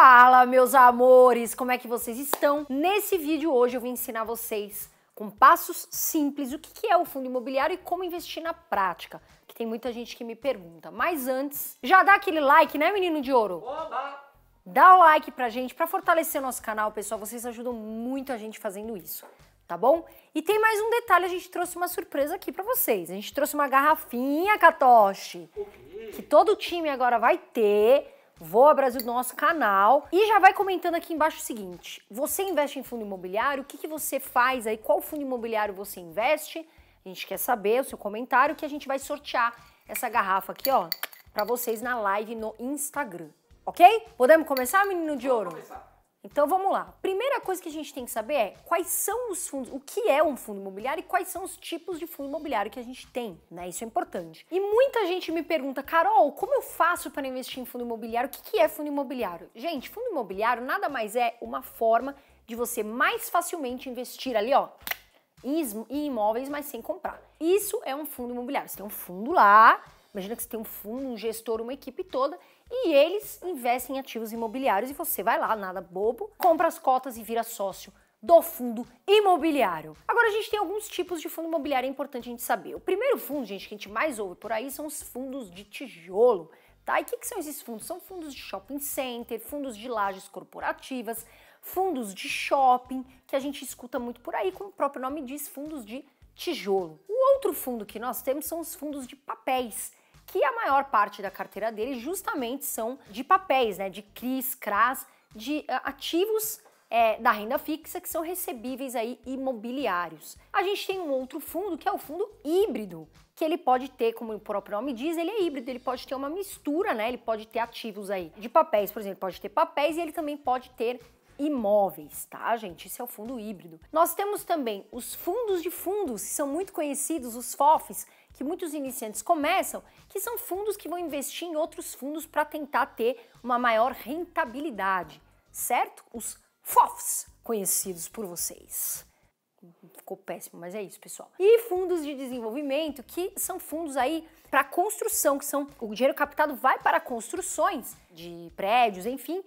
Fala, meus amores, como é que vocês estão? Nesse vídeo hoje eu vim ensinar vocês com passos simples o que é o fundo imobiliário e como investir na prática, que tem muita gente que me pergunta. Mas antes, já dá aquele like, né, menino de ouro? Oba! Dá o like pra gente para fortalecer nosso canal, pessoal. Vocês ajudam muito a gente fazendo isso, tá bom? E tem mais um detalhe, a gente trouxe uma surpresa aqui para vocês. A gente trouxe uma garrafinha, Katoshi, que todo time agora vai ter Voa Brasil do nosso canal. E já vai comentando aqui embaixo o seguinte: você investe em fundo imobiliário? O que, que você faz aí? Qual fundo imobiliário você investe? A gente quer saber o seu comentário que a gente vai sortear essa garrafa aqui, ó, para vocês na live no Instagram. Ok? Podemos começar, menino de Vamos ouro? Começar. Então vamos lá. Primeira coisa que a gente tem que saber é quais são os fundos, o que é um fundo imobiliário e quais são os tipos de fundo imobiliário que a gente tem, né? Isso é importante. E muita gente me pergunta, Carol, como eu faço para investir em fundo imobiliário? O que, é fundo imobiliário? Gente, fundo imobiliário nada mais é uma forma de você mais facilmente investir ali, ó, em imóveis, mas sem comprar. Isso é um fundo imobiliário. Você tem um fundo lá, imagina que você tem um fundo, um gestor, uma equipe toda e eles investem em ativos imobiliários e você vai lá, nada bobo, compra as cotas e vira sócio do fundo imobiliário. Agora a gente tem alguns tipos de fundo imobiliário é importante a gente saber. O primeiro fundo, gente, que a gente mais ouve por aí são os fundos de tijolo, tá? E o que, que são esses fundos? São fundos de shopping center, fundos de lajes corporativas, fundos de shopping, que a gente escuta muito por aí, como o próprio nome diz, fundos de tijolo. O outro fundo que nós temos são os fundos de papéis, que a maior parte da carteira dele justamente são de papéis, né, de CRIs, CRAs, de eh, ativos é, da renda fixa que são recebíveis aí imobiliários. A gente tem um outro fundo que é o fundo híbrido, que ele pode ter, como o próprio nome diz, ele é híbrido, ele pode ter uma mistura, né? Ele pode ter ativos aí de papéis, por exemplo, pode ter papéis e ele também pode ter imóveis, tá, gente? Isso é o fundo híbrido. Nós temos também os fundos de fundos, que são muito conhecidos, os FOFs, que muitos iniciantes começam, que são fundos que vão investir em outros fundos para tentar ter uma maior rentabilidade, certo? Os FOFs, conhecidos por vocês. Ficou péssimo, mas é isso, pessoal. E fundos de desenvolvimento, que são fundos aí para construção, que são o dinheiro captado vai para construções de prédios, enfim.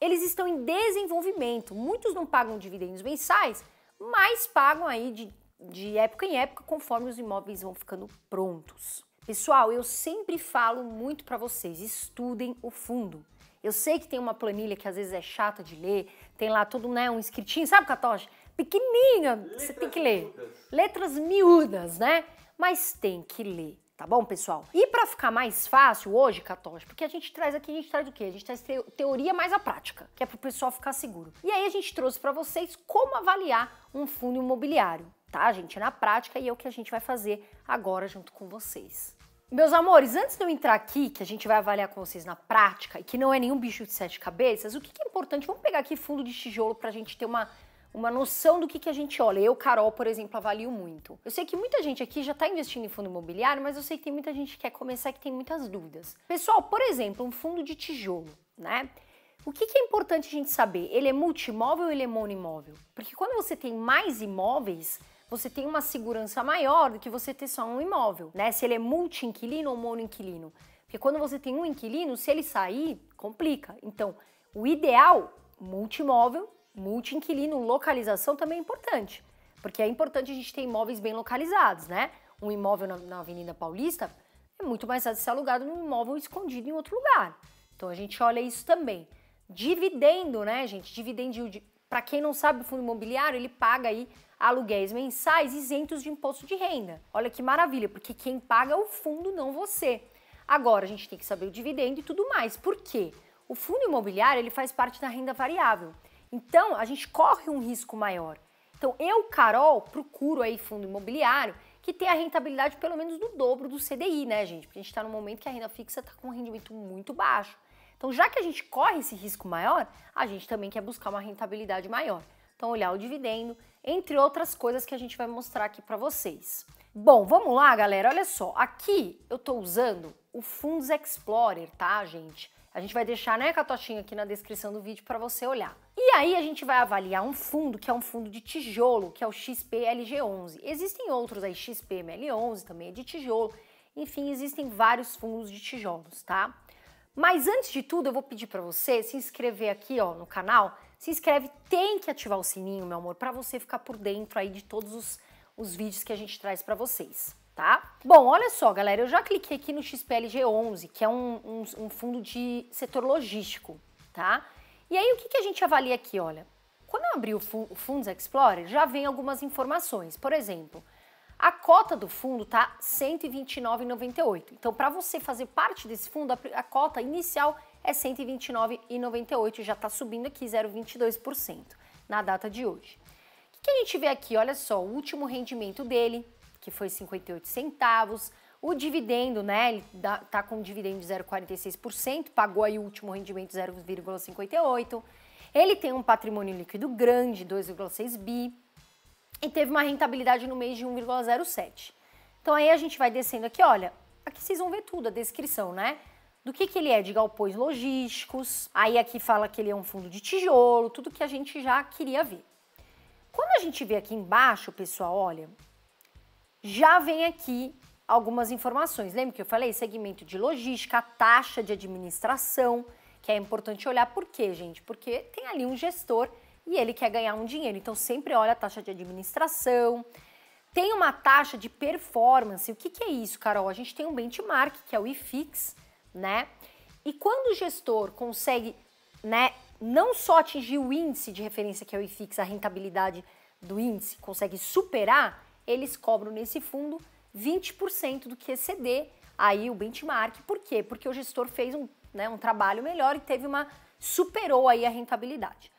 Eles estão em desenvolvimento. Muitos não pagam dividendos mensais, mas pagam aí de de época em época, conforme os imóveis vão ficando prontos. Pessoal, eu sempre falo muito para vocês, estudem o fundo. Eu sei que tem uma planilha que às vezes é chata de ler, tem lá todo né, um escritinho, sabe, Catoche? Pequenininha, você tem que ler. Miúdas. Letras miúdas, né? Mas tem que ler, tá bom, pessoal? E para ficar mais fácil hoje, Catoche, porque a gente traz aqui, a gente traz o quê? A gente traz teoria mais a prática, que é pro pessoal ficar seguro. E aí a gente trouxe para vocês como avaliar um fundo imobiliário tá, gente? É na prática e é o que a gente vai fazer agora junto com vocês. Meus amores, antes de eu entrar aqui, que a gente vai avaliar com vocês na prática e que não é nenhum bicho de sete cabeças, o que, é importante? Vamos pegar aqui fundo de tijolo para a gente ter uma, uma noção do que, que a gente olha. Eu, Carol, por exemplo, avalio muito. Eu sei que muita gente aqui já está investindo em fundo imobiliário, mas eu sei que tem muita gente que quer começar e que tem muitas dúvidas. Pessoal, por exemplo, um fundo de tijolo, né? O que, que é importante a gente saber? Ele é multimóvel ou ele é monoimóvel? Porque quando você tem mais imóveis, você tem uma segurança maior do que você ter só um imóvel, né? Se ele é multi-inquilino ou mono-inquilino. Porque quando você tem um inquilino, se ele sair, complica. Então, o ideal, multimóvel, multi-inquilino, localização também é importante. Porque é importante a gente ter imóveis bem localizados, né? Um imóvel na, na Avenida Paulista é muito mais fácil ser alugado num imóvel escondido em outro lugar. Então a gente olha isso também. Dividendo, né, gente? Dividendo, para quem não sabe, o fundo imobiliário, ele paga aí aluguéis mensais isentos de imposto de renda. Olha que maravilha, porque quem paga é o fundo, não você. Agora a gente tem que saber o dividendo e tudo mais. Por quê? O fundo imobiliário, ele faz parte da renda variável. Então, a gente corre um risco maior. Então, eu, Carol, procuro aí fundo imobiliário que tem a rentabilidade pelo menos do dobro do CDI, né, gente? Porque a gente está num momento que a renda fixa está com um rendimento muito baixo. Então, já que a gente corre esse risco maior, a gente também quer buscar uma rentabilidade maior. Então, olhar o dividendo, entre outras coisas que a gente vai mostrar aqui para vocês. Bom, vamos lá, galera. Olha só, aqui eu estou usando o Fundos Explorer, tá, gente? A gente vai deixar, né, catotinha aqui na descrição do vídeo para você olhar. E aí a gente vai avaliar um fundo que é um fundo de tijolo, que é o XPLG11. Existem outros aí, XPML11 também é de tijolo. Enfim, existem vários fundos de tijolos, tá? Mas antes de tudo, eu vou pedir para você se inscrever aqui, ó, no canal. Se inscreve, tem que ativar o sininho, meu amor, para você ficar por dentro aí de todos os, os vídeos que a gente traz para vocês, tá? Bom, olha só, galera, eu já cliquei aqui no XPLG11, que é um, um, um fundo de setor logístico, tá? E aí, o que, que a gente avalia aqui, olha? Quando eu abri o, Fu o Funds Explorer, já vem algumas informações. Por exemplo, a cota do fundo tá 129,98. Então, para você fazer parte desse fundo, a cota inicial é 129,98, já está subindo aqui 0,22% na data de hoje. O que a gente vê aqui? Olha só, o último rendimento dele, que foi 58 centavos, o dividendo, né, ele tá com um dividendo de 0,46%, pagou aí o último rendimento 0,58. Ele tem um patrimônio líquido grande, 2,6 bi e teve uma rentabilidade no mês de 1,07. Então aí a gente vai descendo aqui, olha, aqui vocês vão ver tudo, a descrição, né? Do que, que ele é, de galpões logísticos, aí aqui fala que ele é um fundo de tijolo, tudo que a gente já queria ver. Quando a gente vê aqui embaixo, pessoal, olha, já vem aqui algumas informações. Lembra que eu falei? Segmento de logística, taxa de administração, que é importante olhar por quê, gente? Porque tem ali um gestor e ele quer ganhar um dinheiro. Então sempre olha a taxa de administração. Tem uma taxa de performance. O que, que é isso, Carol? A gente tem um benchmark que é o IFIX, né? E quando o gestor consegue, né, não só atingir o índice de referência que é o IFIX, a rentabilidade do índice, consegue superar, eles cobram nesse fundo 20% do que exceder aí o benchmark. Por quê? Porque o gestor fez um, né, um trabalho melhor e teve uma superou aí a rentabilidade.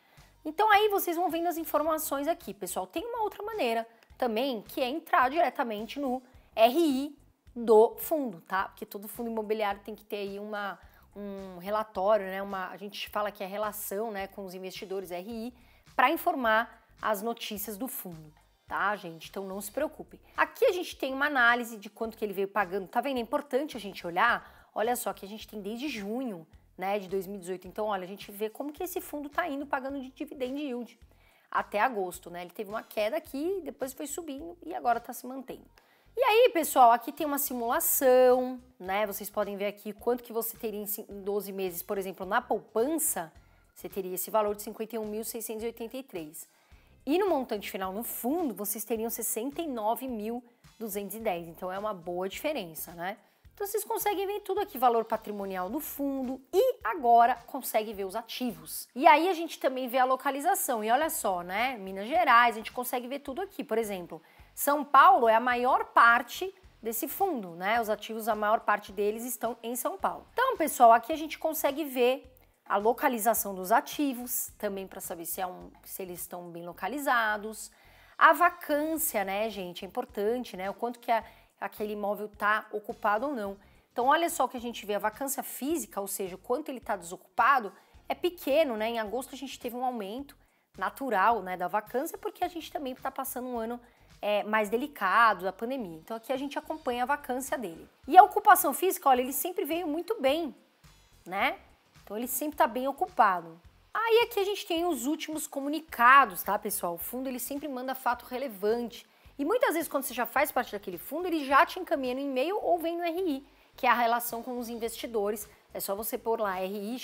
Então aí vocês vão vendo as informações aqui, pessoal. Tem uma outra maneira também, que é entrar diretamente no RI do fundo, tá? Porque todo fundo imobiliário tem que ter aí uma, um relatório, né? Uma, a gente fala que é relação né, com os investidores RI para informar as notícias do fundo, tá, gente? Então não se preocupe. Aqui a gente tem uma análise de quanto que ele veio pagando. Tá vendo? É importante a gente olhar. Olha só que a gente tem desde junho né, de 2018. Então, olha, a gente vê como que esse fundo está indo pagando de dividend yield até agosto, né? Ele teve uma queda aqui, depois foi subindo e agora está se mantendo. E aí, pessoal, aqui tem uma simulação, né? Vocês podem ver aqui quanto que você teria em 12 meses, por exemplo, na poupança, você teria esse valor de 51.683. E no montante final, no fundo, vocês teriam 69.210. Então é uma boa diferença, né? Então vocês conseguem ver tudo aqui, valor patrimonial do fundo e agora consegue ver os ativos. E aí a gente também vê a localização. E olha só, né? Minas Gerais, a gente consegue ver tudo aqui. Por exemplo, São Paulo é a maior parte desse fundo, né? Os ativos, a maior parte deles estão em São Paulo. Então, pessoal, aqui a gente consegue ver a localização dos ativos, também para saber se, é um, se eles estão bem localizados. A vacância, né, gente, é importante, né? O quanto que a aquele imóvel está ocupado ou não. Então, olha só o que a gente vê: a vacância física, ou seja, o quanto ele está desocupado, é pequeno, né? Em agosto a gente teve um aumento natural né, da vacância, porque a gente também está passando um ano é, mais delicado da pandemia. Então, aqui a gente acompanha a vacância dele. E a ocupação física, olha, ele sempre veio muito bem, né? Então, ele sempre está bem ocupado. Aí aqui a gente tem os últimos comunicados, tá, pessoal? O fundo ele sempre manda fato relevante. E muitas vezes, quando você já faz parte daquele fundo, ele já te encaminha no e-mail ou vem no RI, que é a relação com os investidores. É só você pôr lá RI,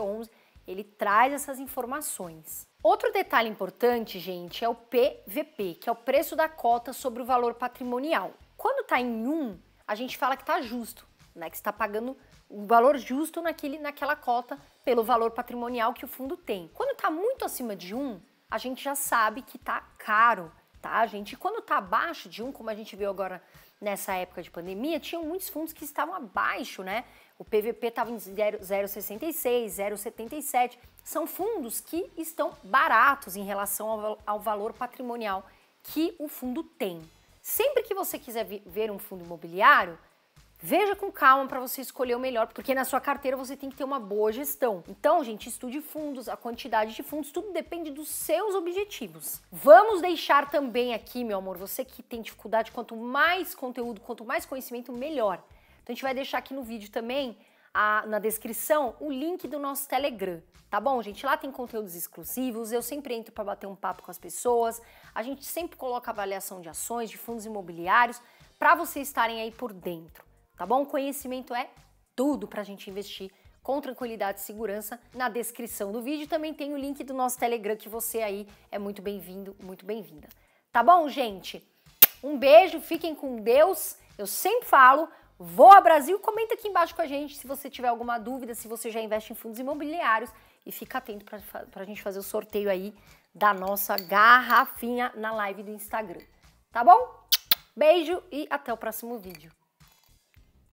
11 ele traz essas informações. Outro detalhe importante, gente, é o PVP, que é o preço da cota sobre o valor patrimonial. Quando está em 1, um, a gente fala que está justo, né? que está pagando o valor justo naquele, naquela cota pelo valor patrimonial que o fundo tem. Quando está muito acima de 1, um, a gente já sabe que está caro, tá, gente? E quando tá abaixo de um, como a gente viu agora nessa época de pandemia, tinham muitos fundos que estavam abaixo, né? O PVP estava em 0,66, 0,77. São fundos que estão baratos em relação ao, ao valor patrimonial que o fundo tem. Sempre que você quiser ver um fundo imobiliário, Veja com calma para você escolher o melhor, porque na sua carteira você tem que ter uma boa gestão. Então, gente, estude fundos, a quantidade de fundos, tudo depende dos seus objetivos. Vamos deixar também aqui, meu amor, você que tem dificuldade, quanto mais conteúdo, quanto mais conhecimento, melhor. Então, a gente vai deixar aqui no vídeo também a, na descrição o link do nosso Telegram, tá bom, gente? Lá tem conteúdos exclusivos, eu sempre entro para bater um papo com as pessoas, a gente sempre coloca avaliação de ações, de fundos imobiliários, para vocês estarem aí por dentro tá bom? Conhecimento é tudo para a gente investir com tranquilidade e segurança. Na descrição do vídeo também tem o link do nosso Telegram que você aí é muito bem-vindo, muito bem-vinda. Tá bom, gente? Um beijo, fiquem com Deus. Eu sempre falo, Vou a Brasil. Comenta aqui embaixo com a gente se você tiver alguma dúvida, se você já investe em fundos imobiliários e fica atento para a gente fazer o sorteio aí da nossa garrafinha na live do Instagram. Tá bom? Beijo e até o próximo vídeo.